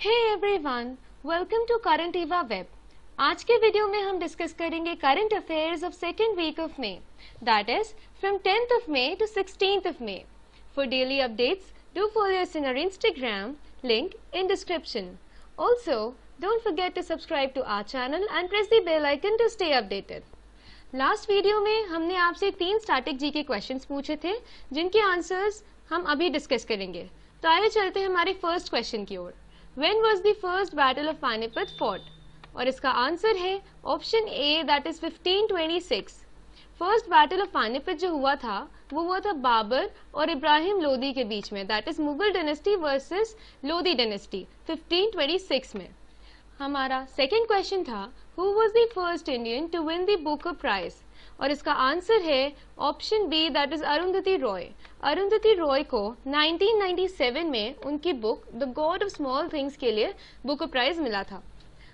Hey everyone, welcome to current ईवा web आज के वीडियो में हम डिस्कस करेंगे current affairs of second week of May that is from 10th of May to 16th of May for daily updates do follow us in our Instagram link in description also don't forget to subscribe to our channel and press the bell icon to stay updated last video में हमने आपसे तीन static G के questions पूछे थे जिनके answers हम अभी डिस्कस करेंगे तो आइए चलते हैं हमारे फर्स्ट क्वेश्चन की ओर when was the first battle of Panipat fought और इसका आंसर है option A that is 1526 first battle of Panipat जो हुआ था वो हुआ था बाबर और इब्राहिम लोदी के बीच में that is Mughal dynasty versus Lodi twenty 1526 में हमारा सेकेंड क्वेश्चन था who was the first Indian to win the Booker prize और इसका आंसर है option B that is Arundhati Roy Arundhati Roy को 1997 में उनकी book The God of Small Things के लिए बुक प्राइज मिला था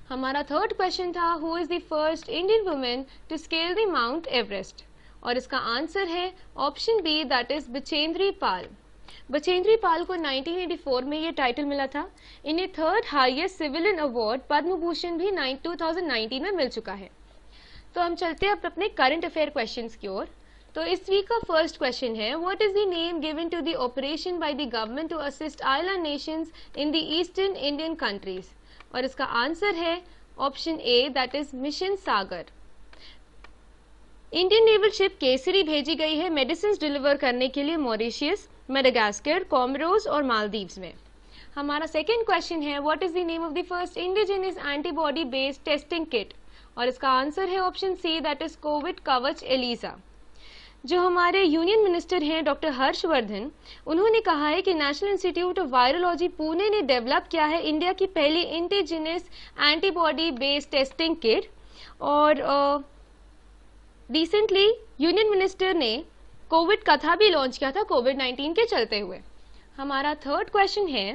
हमारा थर्ड क्वेश्चन था who is the first Indian women to scale the Mount Everest और इसका आंसर है option B that is Bachendri Pal Bachendri Pal को 1984 में ये टाइटल मिला था इन्हें third highest civilian award Padma Bhushan भी 2019 में मिल चुका है तो हम चलते हैं अपने करंट अफेयर क्वेश्चन की ओर तो इस वीक का फर्स्ट क्वेश्चन है what is the name given to the operation by the government to assist island nations in the eastern Indian countries और इसका आंसर है option A that is Mission Sagar Indian naval ship Kesari भेजी गई है medicine deliver करने के लिए Mauritius Madagascar कॉमरोज और मालदीव्स में हमारा सेकेंड क्वेश्चन है what is the name of the first indigenous antibody based testing kit और इसका आंसर है option C that is Covid Kavach ELISA जो हमारे यूनियन मिनिस्टर हैं डॉक्टर हर्षवर्धन उन्होंने कहा है कि national institute of virology Pune ने डेवलप किया है इंडिया की पहली indigenous antibody based testing kit और रिसेंटली यूनियन मिनिस्टर ने कोविड कथा भी लॉन्च किया था कोविड 19 के चलते हुए हमारा थर्ड क्वेश्चन है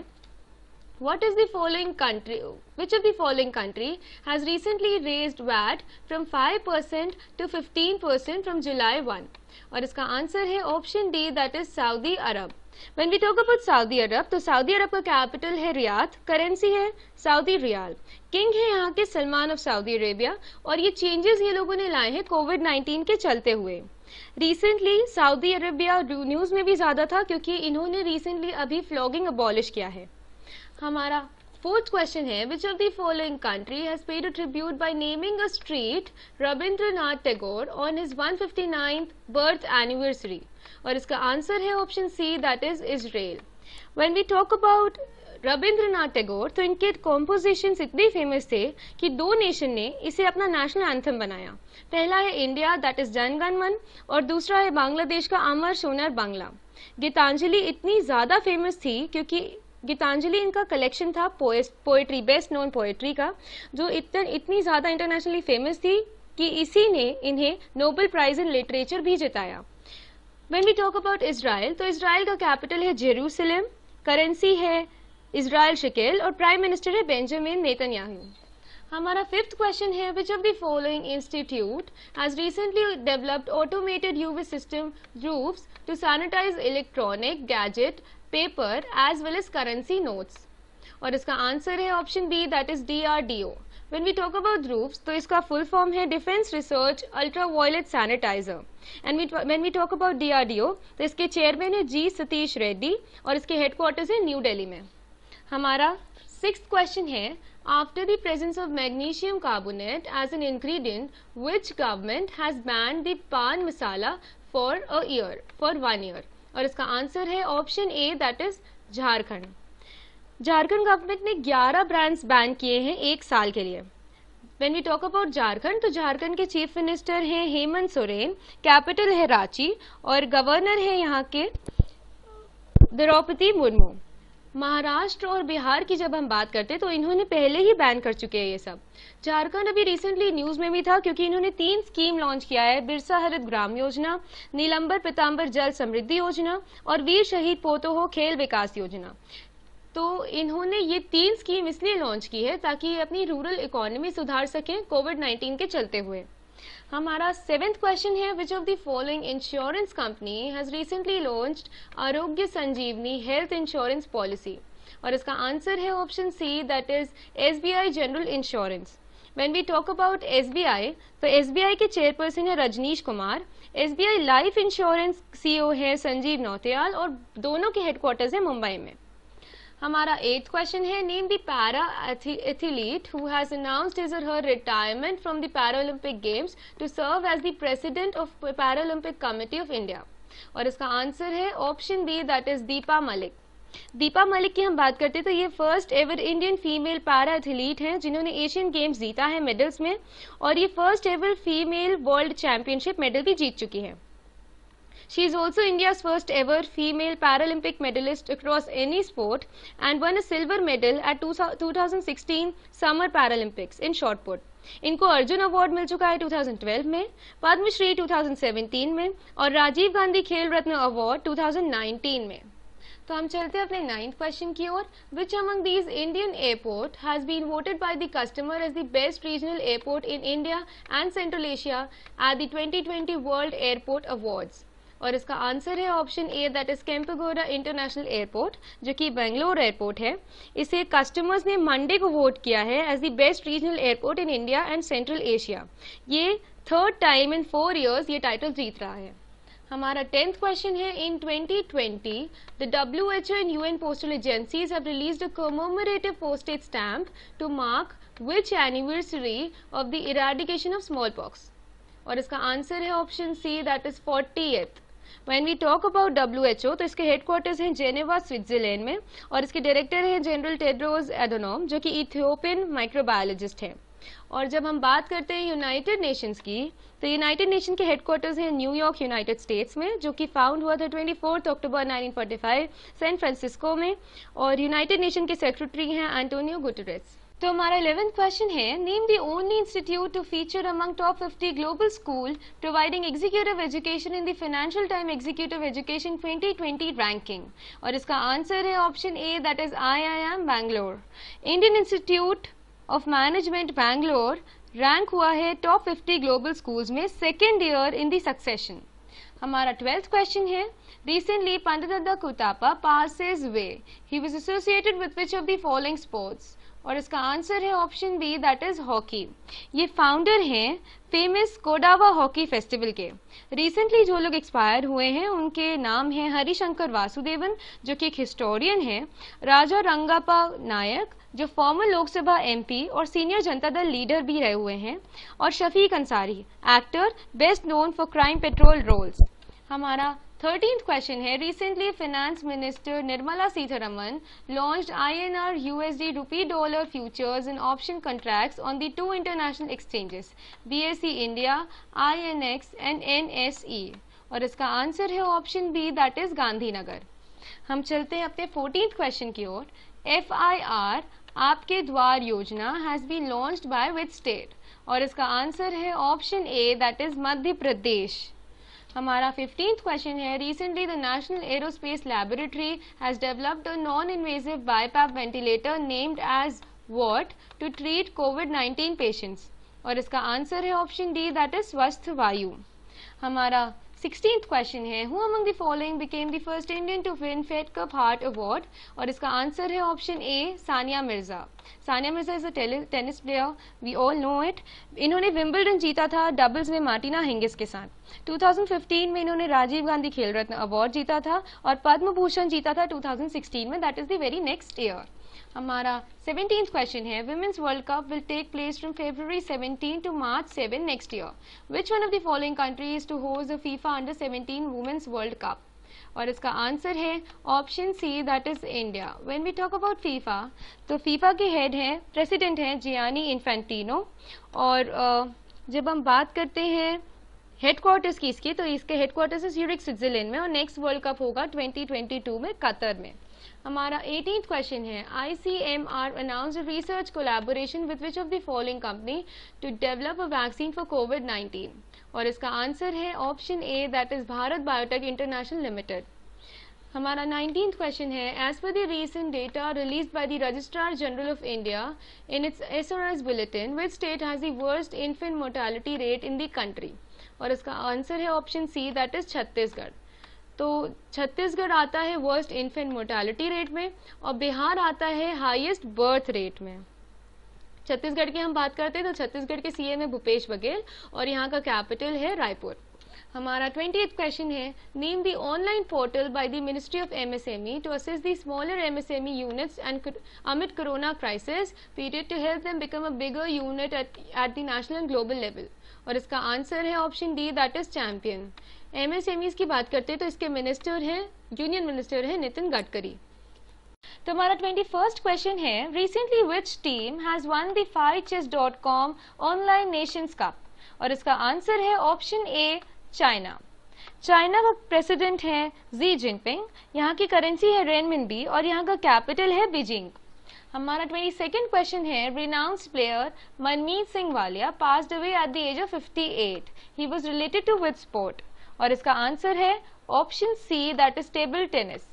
What is the following country, which of the following country has recently raised VAT from 5% to 15% from July 1? और इसका आंसर है option D that is Saudi Arabia When we talk about Saudi Arabia तो Saudi Arabia का capital है Riyadh currency है Saudi riyal king है यहाँ के सलमान ऑफ सऊदी अरेबिया और ये चेंजेस ये लोगों ने लाए हैं कोविड 19 के चलते हुए रिसेंटली सऊदी अरेबिया न्यूज में भी ज्यादा था क्योंकि इन्होंने रिसेंटली अभी फ्लॉगिंग अबॉलिश किया है हमारा फोर्थ क्वेश्चन है which of the following country has paid a tribute by naming a street Rabindranath Tagore on his 159th birth anniversary और इसका आंसर है option C that is Israel when we talk about Rabindranath Tagore तो इनके composition इतने famous थे कि दो नेशन ने इसे अपना नेशनल एंथम बनाया पहला है इंडिया दैट इज जनगण मन और दूसरा है बांग्लादेश का अमर सोनर बांग्ला गीतांजलि इतनी ज़्यादा फेमस थी क्योंकि गीतांजलि इनका कलेक्शन था पोएट्री बेस्ट नोन पोएट्री का जो इतन, इतनी ज़्यादा इंटरनेशनली फेमस थी कि इसी ने इन्हें नोबेल प्राइज इन लिटरेचर भी जिताया when we talk about Israel तो इसराइल का कैपिटल है जेरूसलम करेंसी है इसराइल शिकेल और प्राइम मिनिस्टर है बेंजामिन नेतन्याहू हमारा फिफ्थ क्वेश्चन है which of the following institute has recently developed automated UV system roof to sanitise electronic gadget paper as well as currency notes और इसका answer है option B that is D R D O when we talk about roof तो इसका full form है defence research ultra violet sanitiser and when we talk about D R D O तो इसके chairman है जी सतीश रेड्डी और इसके headquarter है new Delhi में हमारा सिक्स क्वेश्चन है after the presence of magnesium carbonate as an ingredient which government has banned दान masala for a year for one year और इसका आंसर है option A that is Jharkhand Jharkhand government ने 11 ब्रांड्स बैन किए हैं एक साल के लिए when we talk about Jharkhand तो झारखंड के चीफ मिनिस्टर हैं हेमंत सोरेन कैपिटल है रांची और गवर्नर है यहाँ के द्रौपदी मुर्मू महाराष्ट्र और बिहार की जब हम बात करते हैं तो इन्होंने पहले ही बैन कर चुके हैं ये सब झारखंड अभी रिसेंटली न्यूज में भी था क्योंकि इन्होंने तीन स्कीम लॉन्च किया है बिरसा हरित ग्राम योजना नीलंबर पीताम्बर जल समृद्धि योजना और वीर शहीद पोतोहो खेल विकास योजना तो इन्होंने ये तीन स्कीम इसलिए लॉन्च की है ताकि ये अपनी रूरल इकोनॉमी सुधार सके कोविड 19 के चलते हुए हमारा सेवेंथ क्वेश्चन है which of the following insurance company has recently launched Arogya Sanjeevani health insurance policy और इसका आंसर है option C that is SBI general insurance when we talk about S तो एस के चेयरपर्सन है Rajnish Kumar S life insurance CEO है संजीव नौतियाल और दोनों के हेडक्वार्टर्स है मुंबई में हमारा एथ क्वेश्चन है name the para athlete who has announced his और her retirement from the Paralympic games to serve as the president of Paralympic committee of India और इसका आंसर है option B that is Deepa Malik Deepa Malik की हम बात करते हैं तो ये first ever Indian female para athlete हैं जिन्होंने एशियन गेम्स जीता है मेडल्स में और ये first ever female world championship medal भी जीत चुकी है She is also India's first ever female Paralympic medalist across any sport and won a silver medal at 2016 Summer Paralympics in shot put इनको अर्जुन अवार्ड मिल चुका है 2012 में पद्मश्री 2017 में और राजीव गांधी खेल रत्न अवार्ड 2019 में तो हम चलते हैं अपने नाइन्थ क्वेश्चन की ओर which among these Indian airport has been voted by the customer as the best regional airport in India and Central Asia at the 2020 world airport awards और इसका आंसर है option A that is Kempegowda international airport जो कि Bangalore airport है इसे customers ने Monday को vote किया है as the best regional airport in India and Central Asia ये third time in four years ये टाइटल जीत रहा है हमारा टेंथ क्वेश्चन है in 2020 the W H O and UN postal agencies have commemorative postage stamp to mark which anniversary of the eradication of small pox और इसका answer है option C that is forty eighth when we talk about W तो इसके headquarters हैं Geneva Switzerland में और इसके director हैं जनरल टेड्रोज एडोनोम जो कि इथियोपियन माइक्रोबायोलॉजिस्ट हैं और जब हम बात करते हैं यूनाइटेड नेशंस की तो यूनाइटेड नेशन के हेडक्वार्टर्स हैं न्यूयॉर्क यूनाइटेड स्टेट्स में जो कि फाउंड हुआ था 24 अक्टूबर 1945 सैन फ्रांसिस्को में और यूनाइटेड नेशन के सेक्रेटरी हैं एंटोनियो गुटरेस तो हमारा इलेवेंथ क्वेश्चन है name the only institute to feature among top 50 global school providing executive education in the Financial Time executive education 2020 ranking और इसका आंसर है option A that is IIM Bangalore Indian Institute of Management Bangalore rank हुआ है top fifty global school में second year in the succession हमारा twelfth question है recently Pandit Kotappa passes away he was associated with which of the following sports और इसका answer है option B that is hockey ये founder हैं फेमस कोडावा हॉकी फेस्टिवल के recently जो लोग एक्सपायर हुए हैं उनके नाम हैं हरिशंकर वासुदेवन जो कि एक हिस्टोरियन है राजा रंगापा नायक जो फॉर्मर लोकसभा एमपी और सीनियर जनता दल लीडर भी रहे हुए हैं और Shafiq Ansari actor best known for Crime Patrol roles हमारा थर्टींथ क्वेश्चन है recently finance minister Nirmala Sitharaman launch I N R U S D rupee dollar futures in option contracts on the two international exchanges B S C India I N X and N S E और इसका answer है option B that is Gandhinagar हम चलते हैं अपने fourteenth question की ओर F I R आपके द्वार योजना has been launched by which state और इसका आंसर है option A that is Madhya Pradesh हमारा फिफ्टींथ क्वेश्चन है recently the National Aerospace Laboratory has developed a non invasive BiPAP ventilator named as what to treat COVID 19 patients और इसका answer है option D that is Swasth Vayu हमारा sixteen question है who among the following became the first Indian to win Fed Cup Heart award और इसका answer है option A Sania Mirza Sania Mirza is a tennis player we all know it इन्होंने Wimbledon जीता था doubles में Martina Hingis के साथ 2015 में इन्होंने राजीव गांधी खेल रत्न अवार्ड जीता था और पद्म भूषण जीता था 2016 में that is the very next year हमारा सेवनटीन क्वेश्चन है women's world cup will take place from February seventeen to March seven next year which one of the following countries to host the FIFA under seventeen women's world cup और इसका answer है option C that is India when we talk about FIFA तो FIFA के head हैं president हैं Gianni Infantino और uh, जब हम बात करते हैं हेडक्वार्टर्स की इसकी तो इसके हेडक्वार्टर्स है यूरिक स्विट्जरलैंड में और नेक्स्ट वर्ल्ड कप होगा 2022 में कतर में हमारा एटीन क्वेश्चन है I C M R announce research collaboration with which of the following company to develop a vaccine for COVID 19 और इसका आंसर है option A that is Bharat Biotech International Limited हमारा nineteen question है as per the recent data release by the Registrar General of India in its S bulletin which state has the worst infant mortality rate in the country और इसका answer है option C that is Chhattisgarh तो छत्तीसगढ़ आता है worst infant mortality rate में और बिहार आता है हाईएस्ट बर्थ रेट में छत्तीसगढ़ की हम बात करते हैं तो छत्तीसगढ़ के सीएम है भूपेश बघेल और यहाँ का कैपिटल है रायपुर हमारा ट्वेंटी क्वेश्चन है name the online portal by the ministry of MSME to assist the smaller MSME units and amid corona crisis period to help them become a bigger unit at at the national and और इसका answer है option D that is champion MSMEs की बात करते हैं तो इसके minister हैं यूनियन मिनिस्टर हैं नितिन गडकरी तो हमारा ट्वेंटी फर्स्ट क्वेश्चन है recently which team has won the five chess dot com online nations cup और इसका आंसर है ऑप्शन ए चाइना चाइना का प्रेसिडेंट है जी जिनपिंग यहाँ की करेंसी है रेनमिन और यहाँ का कैपिटल है बीजिंग हमारा ट्वेंटी सेकेंड क्वेश्चन है renowned player Manmeet Singh Walia pass away at the age of eight he was related to which sport और इसका आंसर है option C that is table tennis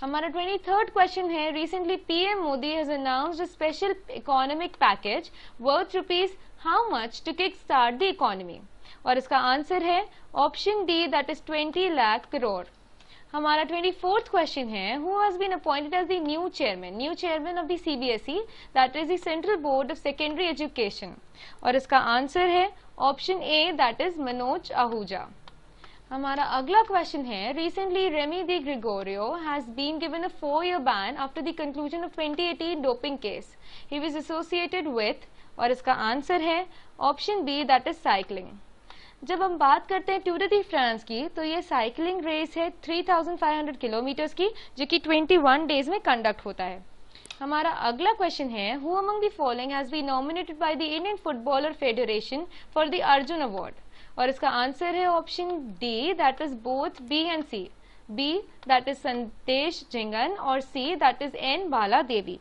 हमारा ट्वेंटी थर्ड क्वेश्चन है recently PM Modi has announced a special economic package worth rupees how much to kick start the economy और इसका answer है option D that is twenty lakh crore हमारा twenty fourth question है who has been appointed as the new chairman new chairman of the CBSE that is the Central Board of Secondary Education और इसका answer है option A that is Manoj Ahuja हमारा अगला question है recently Remi Di Gregorio has been given a four year ban after the conclusion of 2018 doping case he was associated with और इसका answer है option B that is cycling जब हम बात करते हैं टूर दी फ्रांस की तो ये साइकिलिंग रेस है 3500 किलोमीटर्स की जो कि 21 डेज में कंडक्ट होता है हमारा अगला क्वेश्चन है who among the following has be nominated by the Indian footballer federation for the Arjun award और इसका आंसर है option D that is both B and C B that is Sandesh Jhingan और C that is N Bala Devi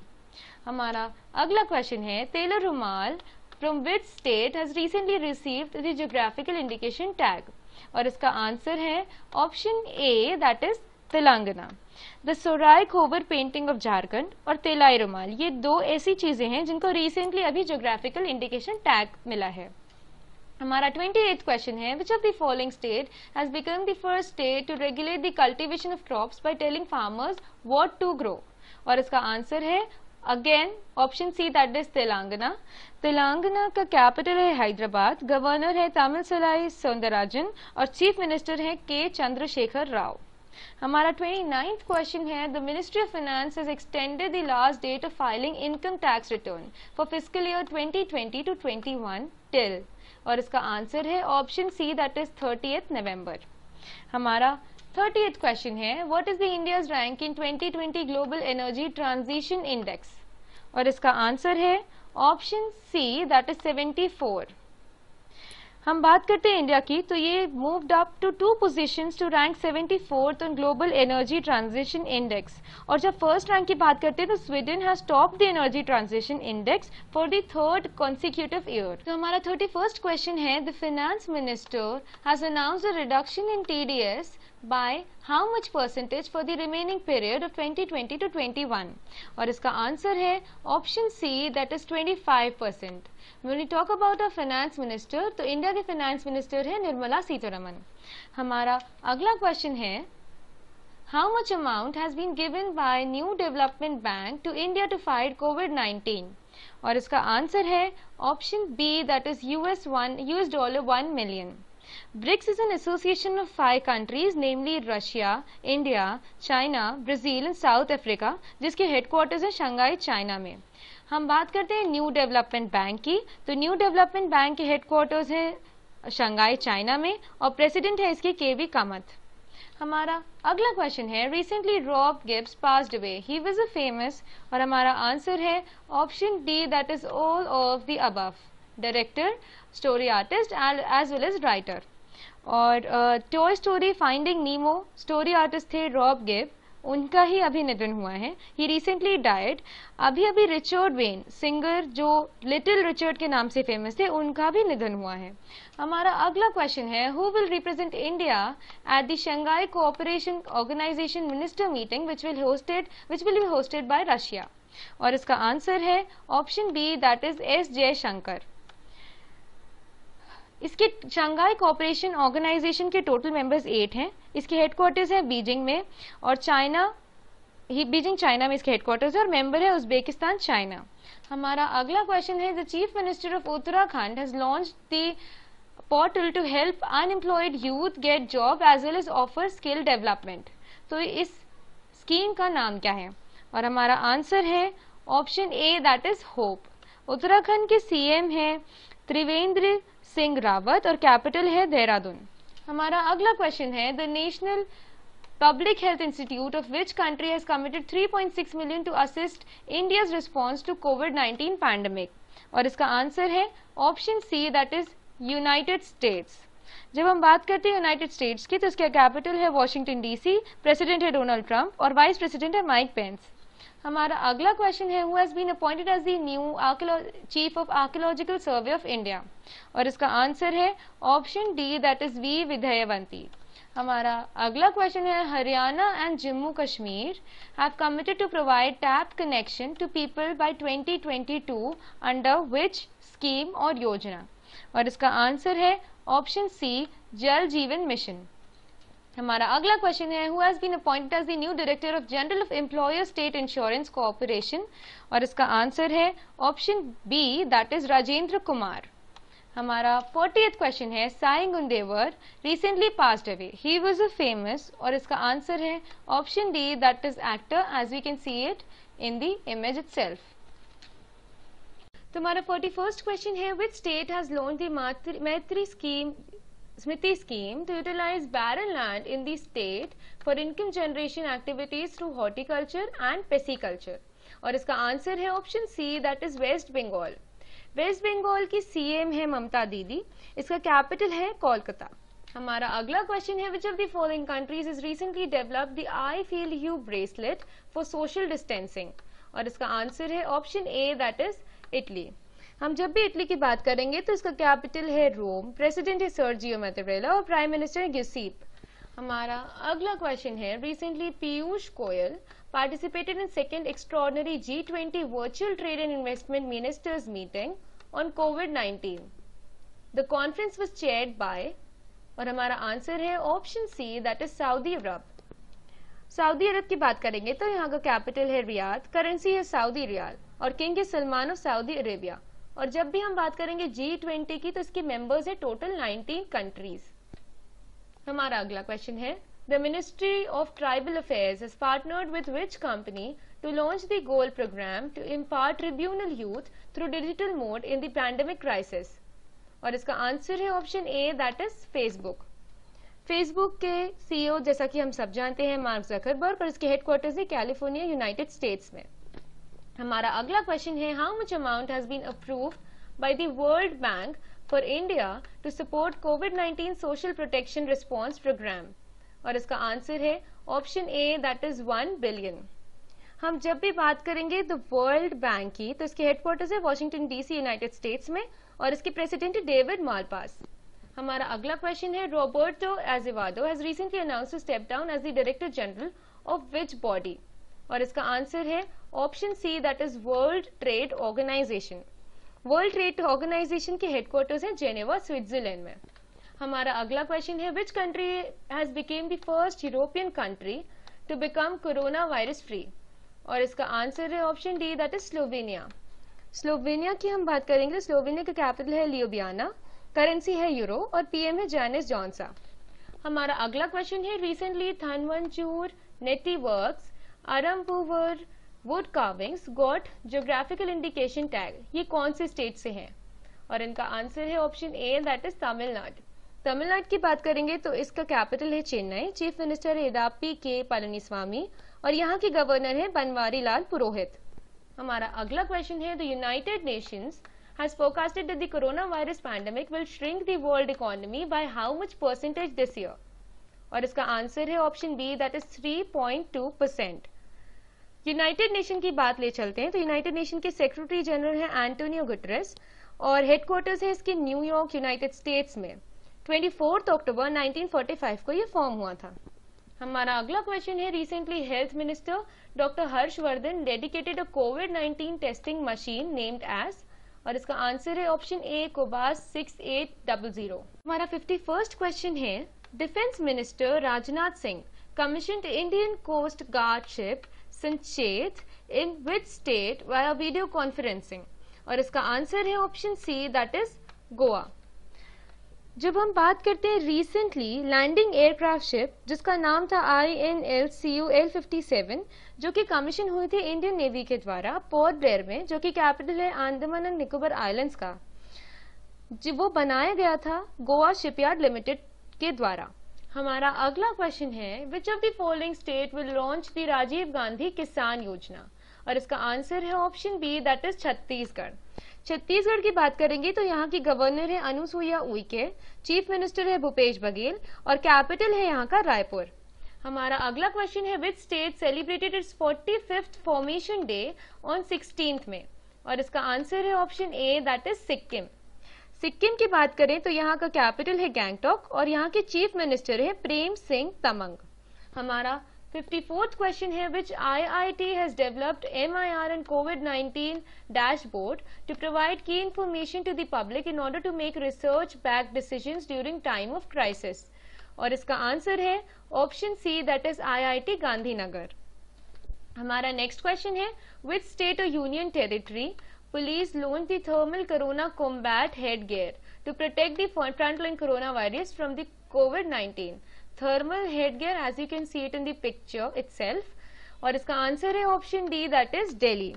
हमारा अगला question है तेलर रुमाल from which state has recently received the geographical indication tag? और इसका आंसर है option A that is Telangana the Sohrai Khovar painting of Jharkhand और तेलाई रुमाल ये दो ऐसी चीजें हैं जिनको रिसेंटली अभी जोग्राफिकल इंडिकेशन टैग मिला है हमारा ट्वेंटी एथ क्वेश्चन है which of the following state has become the first state to regulate the cultivation of crops by telling farmers what to grow और इसका आंसर है again option C that is Telangana Telangana का capital है Hyderabad governor है तमिल सलाई सौंदराजन और chief minister है के चंद्रशेखर राव हमारा ट्वेंटी नाइन्थ क्वेश्चन है the ministry of finance is extended the last date of filing income tax return for physical year twenty twenty two twenty one till और इसका आंसर है option C that is thirty November हमारा thirty question है what is the India's rank in 2020 global energy transition index और इसका answer है option C that is 74 हम बात करते हैं इंडिया की तो ये moved up to two positions to rank 74th on global energy transition index और जब फर्स्ट रैंक की बात करते हैं तो Sweden has top the energy transition index for the third consecutive year तो हमारा थर्टी फर्स्ट क्वेश्चन है the finance minister has announce a reduction in T by how much percentage for the remaining period of 2020 to 21 और इसका answer है option C that is 25 percent when we talk about our finance minister तो India के finance minister है निर्मला सीतारमन हमारा अगला question है How much amount has been given by New Development Bank to India to fight COVID-19? और इसका answer है option B that is US one US dollar one million BRICS is an association of five countries, namely Russia, India, China, Brazil and South Africa, जिसके headquarters है Shanghai, China में हम बात करते हैं न्यू डेवलपमेंट बैंक की तो New Development Bank के हेडक्वार्टर्स है शंघाई चाइना में और प्रेसिडेंट है इसके के वी कामत हमारा अगला क्वेश्चन है recently Rob Gibbs passed away he was a famous और हमारा आंसर है option D that is all of the above director, story artist and as well as writer. और Toy Story Finding Nemo story artist थे Rob Gibb उनका ही अभी निधन हुआ है ही रिसेंटली डाइड अभी अभी रिचर्ड वेन सिंगर जो लिटिल रिचर्ड के नाम से फेमस थे उनका भी निधन हुआ है हमारा अगला क्वेश्चन है who will represent India at the Shanghai Cooperation Organisation minister meeting which will hosted which will be hosted by Russia और इसका आंसर है option B that is S Jaishankar इसके शंघाई कॉपरेशन ऑर्गेनाइजेशन के टोटल मेंबर्स एट हैं इसके headquarters हैं Beijing में और चाइना ही बीजिंग चाइना में इसके हेडक्वार्टर्स है और मेंबर है उज्बेकिस्तान चाइना हमारा अगला क्वेश्चन है the chief minister of Uttarakhand has launch the portal to help unemployed youth get job as well as offer skill development तो इस स्कीम का नाम क्या है और हमारा आंसर है option A that is hope Uttarakhand के सीएम हैं त्रिवेंद्र सिंह रावत और कैपिटल है देहरादून हमारा अगला क्वेश्चन है the national public health institute of which country has committed 3.6 million to assist India's response to COVID 19 pandemic और इसका आंसर है option C that is United States जब हम बात करते हैं यूनाइटेड स्टेट्स की तो उसका कैपिटल है वॉशिंगटन डीसी प्रेसिडेंट है डोनाल्ड ट्रंप और वाइस प्रेसिडेंट है माइक पेंस हमारा अगला क्वेश्चन है who been appointed as the new chief of Archaeological Survey of India और इसका आंसर है option D that is V विधेयवंती हमारा अगला क्वेश्चन है Haryana and Jammu Kashmir have committed to provide tap connection to people by 2022 under which scheme और योजना और इसका आंसर है ऑप्शन सी जल जीवन मिशन हमारा अगला क्वेश्चन है who has been appointed as the new director of general of employer state insurance corporation और इसका आंसर है option B that is Rajendra Kumar हमारा फोर्टी क्वेश्चन है Sai Gundewar recently passed away he was a famous और इसका आंसर है option D that is actor as we can see it in the image itself तुम्हारा forty first question है which state has launch the Maitri scheme Smriti scheme to utilize barren land in the state for income generation activities through horticulture and pesciculture. और इसका answer है option C that is West Bengal West Bengal की CM है ममता दीदी इसका capital है कोलकाता हमारा अगला क्वेश्चन है which of the following countries is recently developed the I feel you bracelet for social distancing और इसका आंसर है option A that is Italy हम जब भी इटली की बात करेंगे तो इसका कैपिटल है रोम प्रेसिडेंट है सर्जियो मेतरेला और प्राइम मिनिस्टर है गिसिप हमारा अगला क्वेश्चन है recently Piyush Goyal in second extraordinary G twenty virtual trade and investment ministers meeting on COVID nineteen the conference was chaired by और हमारा आंसर है option C that is Saudi Arabia Saudi Arabia की बात करेंगे तो यहाँ का कैपिटल है रियाद करेंसी है सऊदी रियाल और किंग है सलमान ऑफ सऊदी अरेबिया और जब भी हम बात करेंगे जी ट्वेंटी की तो इसके मेंबर्स है टोटल नाइनटीन कंट्रीज हमारा अगला क्वेश्चन है the ministry of tribal affair is partnered with which company to launch the goal programme to empower tribunal youth through digital mode in pandemic crisis और इसका answer है option A that is Facebook Facebook के CEO e जैसा कि हम सब जानते हैं मार्क जकरबर्ग और इसके हेडक्वार्टर्स है कैलिफोर्निया यूनाइटेड स्टेट्स में हमारा अगला क्वेश्चन है how much amount has been approved by the World Bank for India to support COVID 19 social protection response programme और इसका आंसर है option A that is one billion हम जब भी बात करेंगे द वर्ल्ड बैंक की तो इसके हेडक्वार्टर्स है वॉशिंगटन डीसी यूनाइटेड स्टेट्स में और इसके प्रेसिडेंट डेविड मालपास हमारा अगला क्वेश्चन है Roberto Azevedo has recently announce to step down as the director general of which body और इसका आंसर है option C that is World Trade Organization World Trade Organization के हेडक्वार्टर्स है Geneva Switzerland में हमारा अगला क्वेश्चन है which country has became the first European country to become corona virus free और इसका आंसर है option D that is Slovenia Slovenia की हम बात करेंगे स्लोवेनिया तो का कैपिटल है लियोबियाना करेंसी है यूरो और पीएम है जैनिस जॉनसा हमारा अगला क्वेश्चन है recently Thanjavur works Arumbavur wood carvings got geographical indication tag ये कौन से स्टेट से हैं और इनका आंसर है option A that is Tamil Nadu Tamil Nadu की बात करेंगे तो इसका कैपिटल है चेन्नई चीफ मिनिस्टर येदापी के पलनीस्वामी और यहाँ के गवर्नर है बनवारी लाल पुरोहित हमारा अगला क्वेश्चन है the United Nation has forecasted the corona virus pandemic will shrink the world economy by how much percentage this year और इसका आंसर है option B that is three point two percent United Nation की बात ले चलते हैं तो United Nation के सेक्रेटरी जनरल हैं एंटोनियो गुटरेस और हेडक्वार्टर्स है इसके न्यूयॉर्क यूनाइटेड स्टेट्स में ट्वेंटी अक्टूबर 1945 को ये फॉर्म हुआ था हमारा अगला क्वेश्चन है recently health minister doctor Harsh Vardhan dedicated a COVID 19 testing machine named as और इसका आंसर है ऑप्शन ए कोबास जीरो हमारा फर्स्ट क्वेश्चन है defence minister Rajnath Singh commission Indian Coast Guard ship Sachet in which state via video conferencing और इसका answer है option C that is Goa जब हम बात करते हैं रिसेंटली लैंडिंग एयरक्राफ्ट शिप जिसका नाम था I N L C U L fifty seven जो कि कमीशन हुए थे इंडियन नेवी के द्वारा पोर्ट ब्लेयर में जो कि कैपिटल है आंदमान एंड निकोबर आइलैंड्स का जो वो बनाया गया था गोवा शिपयार्ड लिमिटेड के द्वारा हमारा अगला क्वेश्चन है which of the following state will launch the Rajiv Gandhi Kisan Yojana और इसका आंसर है option B that is Chhattisgarh Chhattisgarh की बात करेंगे तो यहाँ की गवर्नर है अनुसुईया उइके चीफ मिनिस्टर है भूपेश बघेल और कैपिटल है यहाँ का रायपुर हमारा अगला क्वेश्चन है which state celebrated its forty fifth formation day on sixteen May और इसका आंसर है option A that is Sikkim Sikkim की बात करें तो यहाँ का कैपिटल है गैंगटॉक और यहाँ के चीफ मिनिस्टर है प्रेम सिंह तमंग हमारा फिफ्टी फोर्थ क्वेश्चन है which I I T has developed M I R and COVID nineteen dashboard to provide key information to the public in order to make research back decision during time of crisis और इसका answer है option C that is I I T Gandhinagar हमारा next question है with state और union territory police launched the thermal corona combat headgear to protect the frontline coronavirus from the COVID-19. Thermal headgear, as you can see it in the picture itself, और इसका answer है option D that is Delhi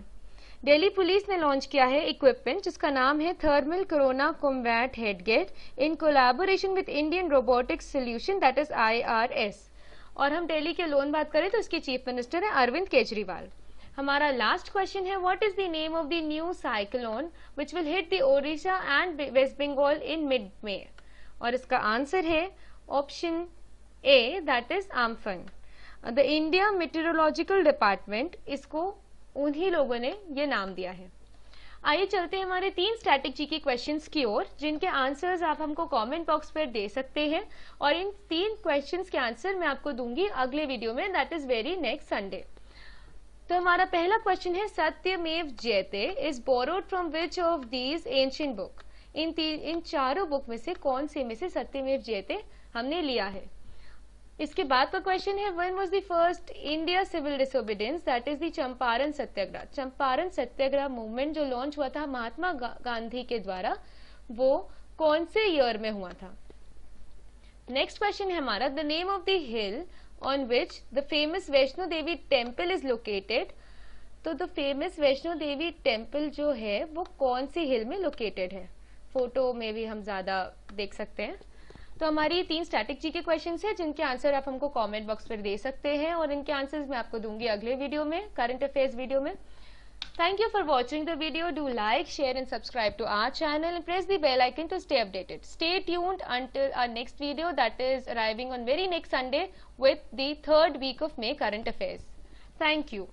Delhi police ने launch किया है equipment जिसका नाम है thermal corona combat हेडगेट in collaboration with Indian robotics solution that is IRS और हम दिल्ली के लोन बात करें तो इसके चीफ मिनिस्टर है अरविंद केजरीवाल हमारा लास्ट क्वेश्चन है what is the name of the new cyclone which will hit the Odisha and West Bengal in mid May और इसका आंसर है option A that is Amphan the India meteorological department इसको उन्हीं लोगों ने ये नाम दिया है आइए चलते हैं हमारे तीन जी के क्वेश्चन की ओर जिनके आंसर्स आप हमको कमेंट बॉक्स पर दे सकते हैं और इन तीन क्वेश्चंस के आंसर मैं आपको दूंगी अगले वीडियो में that is very next Sunday तो हमारा पहला क्वेश्चन है Satyamev Jayate is borrowed from which of these ancient book इन तीन इन चारों बुक में से कौन से में से सत्यमेव जयते हमने लिया है इसके बाद का क्वेश्चन है one was the first India civil disobedience that is the Champaran Satyagraha Champaran Satyagraha movement जो लॉन्च हुआ था महात्मा गांधी के द्वारा वो कौन से ईयर में हुआ था नेक्स्ट क्वेश्चन है हमारा the name of the hill on which the famous Vaishno Devi temple is located. तो the famous Vaishno Devi temple जो है वो कौन सी हिल में लोकेटेड है फोटो में भी हम ज्यादा देख सकते हैं तो हमारी तीन स्टैटिक जी के क्वेश्चन है जिनके आंसर आप हमको कॉमेंट बॉक्स पर दे सकते हैं और इनके आंसर मैं आपको दूंगी अगले वीडियो में करंट अफेयर्स वीडियो में Thank you for watching the video. Do like, share and subscribe to our channel and press the bell icon to stay updated. Stay tuned until our next video that is arriving on very next Sunday with the third week of May current affairs. Thank you.